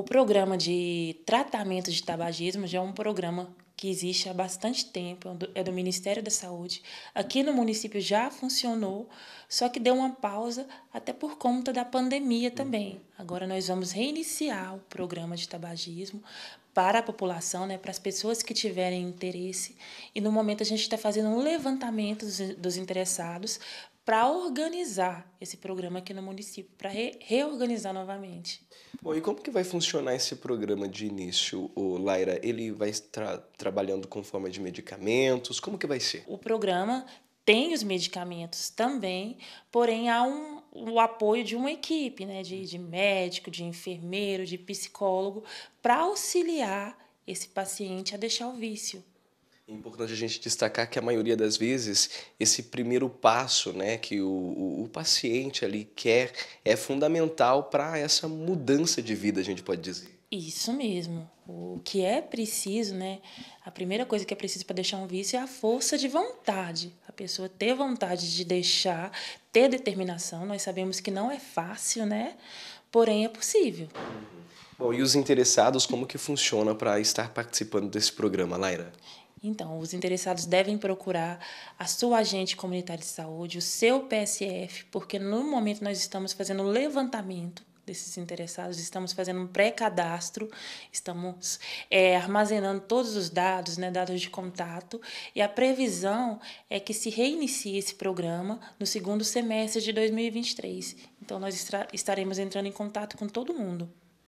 O programa de tratamento de tabagismo já é um programa que existe há bastante tempo, é, é do Ministério da Saúde. Aqui no município já funcionou, só que deu uma pausa até por conta da pandemia também. Agora nós vamos reiniciar o programa de tabagismo para a população, né, para as pessoas que tiverem interesse. E no momento a gente está fazendo um levantamento dos, dos interessados para organizar esse programa aqui no município, para re reorganizar novamente. Bom, e como que vai funcionar esse programa de início, o Laira? Ele vai tra trabalhando com forma de medicamentos? Como que vai ser? O programa tem os medicamentos também, porém há um, o apoio de uma equipe, né, de, de médico, de enfermeiro, de psicólogo, para auxiliar esse paciente a deixar o vício. É importante a gente destacar que a maioria das vezes esse primeiro passo né, que o, o, o paciente ali quer é fundamental para essa mudança de vida, a gente pode dizer. Isso mesmo. O que é preciso, né? A primeira coisa que é preciso para deixar um vício é a força de vontade. A pessoa ter vontade de deixar, ter determinação. Nós sabemos que não é fácil, né? Porém é possível. Uhum. Bom, e os interessados, como que funciona para estar participando desse programa, Laira? Então, os interessados devem procurar a sua agente comunitária de saúde, o seu PSF, porque no momento nós estamos fazendo o levantamento desses interessados, estamos fazendo um pré-cadastro, estamos é, armazenando todos os dados, né, dados de contato, e a previsão é que se reinicie esse programa no segundo semestre de 2023. Então, nós estaremos entrando em contato com todo mundo.